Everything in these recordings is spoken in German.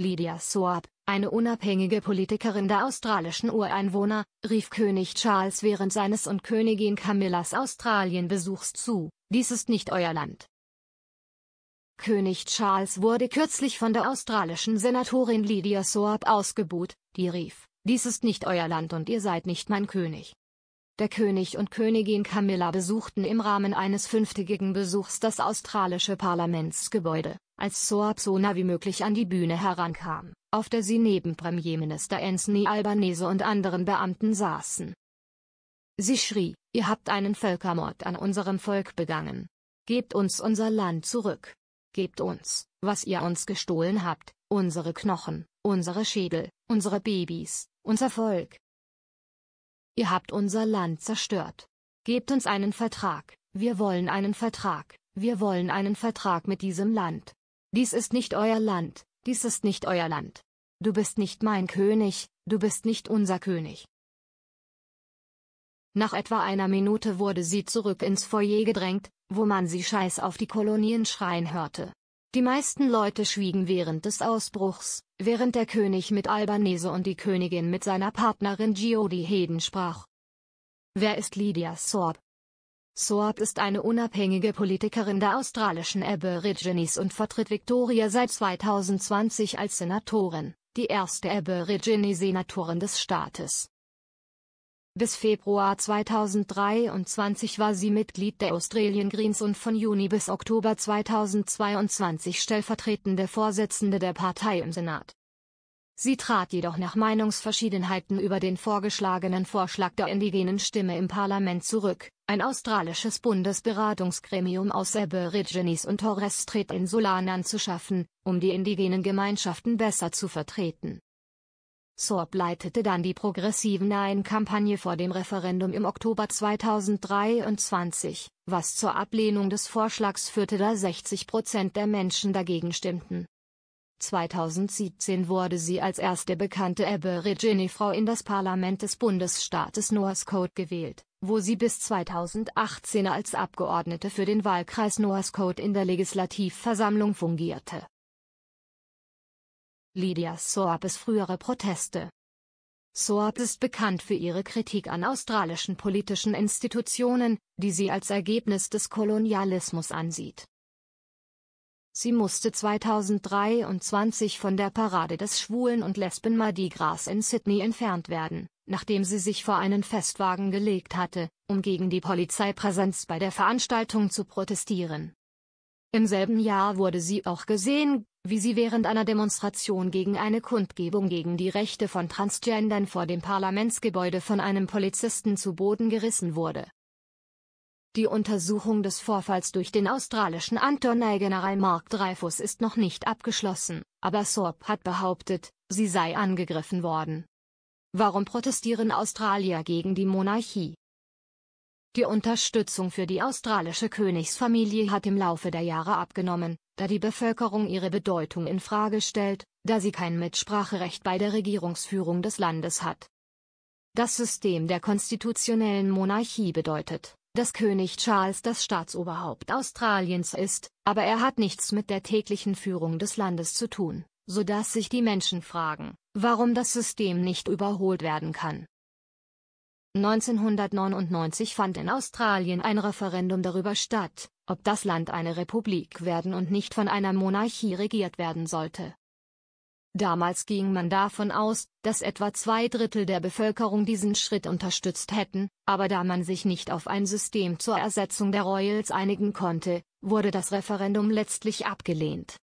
Lydia Soap, eine unabhängige Politikerin der australischen Ureinwohner, rief König Charles während seines und Königin Camillas Australienbesuchs zu, dies ist nicht euer Land. König Charles wurde kürzlich von der australischen Senatorin Lydia Soap ausgebuht, die rief, dies ist nicht euer Land und ihr seid nicht mein König. Der König und Königin Camilla besuchten im Rahmen eines fünftägigen Besuchs das australische Parlamentsgebäude, als Soapsona wie möglich an die Bühne herankam, auf der sie neben Premierminister Anthony Albanese und anderen Beamten saßen. Sie schrie, ihr habt einen Völkermord an unserem Volk begangen. Gebt uns unser Land zurück. Gebt uns, was ihr uns gestohlen habt, unsere Knochen, unsere Schädel, unsere Babys, unser Volk. Ihr habt unser Land zerstört. Gebt uns einen Vertrag, wir wollen einen Vertrag, wir wollen einen Vertrag mit diesem Land, dies ist nicht euer Land, dies ist nicht euer Land. Du bist nicht mein König, du bist nicht unser König. Nach etwa einer Minute wurde sie zurück ins Foyer gedrängt, wo man sie scheiß auf die Kolonien schreien hörte. Die meisten Leute schwiegen während des Ausbruchs, während der König mit Albanese und die Königin mit seiner Partnerin Giodi Heden sprach. Wer ist Lydia Sorb? Soap ist eine unabhängige Politikerin der australischen Aborigines und vertritt Victoria seit 2020 als Senatorin, die erste Aborigine-Senatorin des Staates. Bis Februar 2023 war sie Mitglied der Australian Greens und von Juni bis Oktober 2022 stellvertretende Vorsitzende der Partei im Senat. Sie trat jedoch nach Meinungsverschiedenheiten über den vorgeschlagenen Vorschlag der indigenen Stimme im Parlament zurück. Ein australisches Bundesberatungsgremium aus Aborigines und Torres Strait Insulanern zu schaffen, um die indigenen Gemeinschaften besser zu vertreten. Sorb leitete dann die progressiven Nein-Kampagne vor dem Referendum im Oktober 2023, was zur Ablehnung des Vorschlags führte da 60 Prozent der Menschen dagegen stimmten. 2017 wurde sie als erste bekannte Aborigine-Frau in das Parlament des Bundesstaates Northcote gewählt, wo sie bis 2018 als Abgeordnete für den Wahlkreis Northcote in der Legislativversammlung fungierte. Lydia Soapes frühere Proteste Soap ist bekannt für ihre Kritik an australischen politischen Institutionen, die sie als Ergebnis des Kolonialismus ansieht. Sie musste 2023 von der Parade des Schwulen- und Lesben-Mardi Gras in Sydney entfernt werden, nachdem sie sich vor einen Festwagen gelegt hatte, um gegen die Polizeipräsenz bei der Veranstaltung zu protestieren. Im selben Jahr wurde sie auch gesehen, wie sie während einer Demonstration gegen eine Kundgebung gegen die Rechte von Transgendern vor dem Parlamentsgebäude von einem Polizisten zu Boden gerissen wurde. Die Untersuchung des Vorfalls durch den australischen Antonei-General Mark Dreyfus ist noch nicht abgeschlossen, aber Sorb hat behauptet, sie sei angegriffen worden. Warum protestieren Australier gegen die Monarchie? Die Unterstützung für die australische Königsfamilie hat im Laufe der Jahre abgenommen, da die Bevölkerung ihre Bedeutung in Frage stellt, da sie kein Mitspracherecht bei der Regierungsführung des Landes hat. Das System der konstitutionellen Monarchie bedeutet, dass König Charles das Staatsoberhaupt Australiens ist, aber er hat nichts mit der täglichen Führung des Landes zu tun, so dass sich die Menschen fragen, warum das System nicht überholt werden kann. 1999 fand in Australien ein Referendum darüber statt, ob das Land eine Republik werden und nicht von einer Monarchie regiert werden sollte. Damals ging man davon aus, dass etwa zwei Drittel der Bevölkerung diesen Schritt unterstützt hätten, aber da man sich nicht auf ein System zur Ersetzung der Royals einigen konnte, wurde das Referendum letztlich abgelehnt.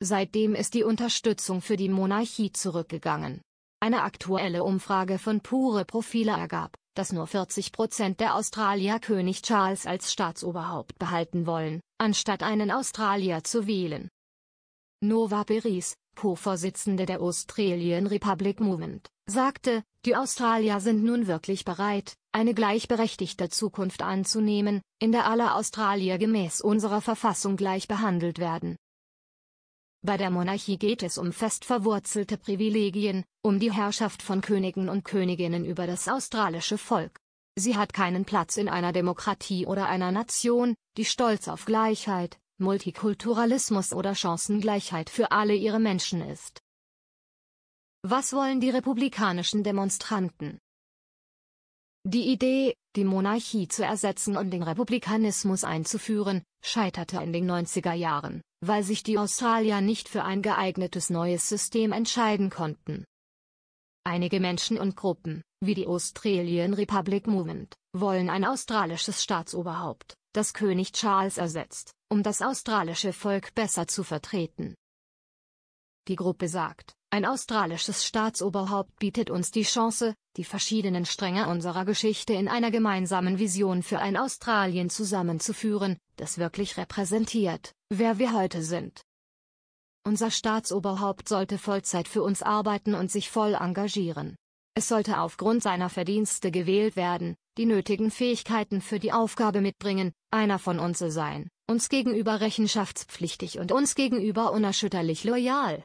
Seitdem ist die Unterstützung für die Monarchie zurückgegangen. Eine aktuelle Umfrage von Pure Profile ergab, dass nur 40 Prozent der Australier König Charles als Staatsoberhaupt behalten wollen, anstatt einen Australier zu wählen. Nova Peris, Co-Vorsitzende der Australian Republic Movement, sagte, die Australier sind nun wirklich bereit, eine gleichberechtigte Zukunft anzunehmen, in der alle Australier gemäß unserer Verfassung gleich behandelt werden. Bei der Monarchie geht es um fest verwurzelte Privilegien, um die Herrschaft von Königen und Königinnen über das australische Volk. Sie hat keinen Platz in einer Demokratie oder einer Nation, die stolz auf Gleichheit, Multikulturalismus oder Chancengleichheit für alle ihre Menschen ist. Was wollen die republikanischen Demonstranten? Die Idee, die Monarchie zu ersetzen und den Republikanismus einzuführen, scheiterte in den 90er Jahren, weil sich die Australier nicht für ein geeignetes neues System entscheiden konnten. Einige Menschen und Gruppen, wie die Australian Republic Movement, wollen ein australisches Staatsoberhaupt, das König Charles ersetzt um das australische Volk besser zu vertreten. Die Gruppe sagt, ein australisches Staatsoberhaupt bietet uns die Chance, die verschiedenen Stränge unserer Geschichte in einer gemeinsamen Vision für ein Australien zusammenzuführen, das wirklich repräsentiert, wer wir heute sind. Unser Staatsoberhaupt sollte Vollzeit für uns arbeiten und sich voll engagieren. Es sollte aufgrund seiner Verdienste gewählt werden, die nötigen Fähigkeiten für die Aufgabe mitbringen, einer von uns zu sein uns gegenüber rechenschaftspflichtig und uns gegenüber unerschütterlich loyal.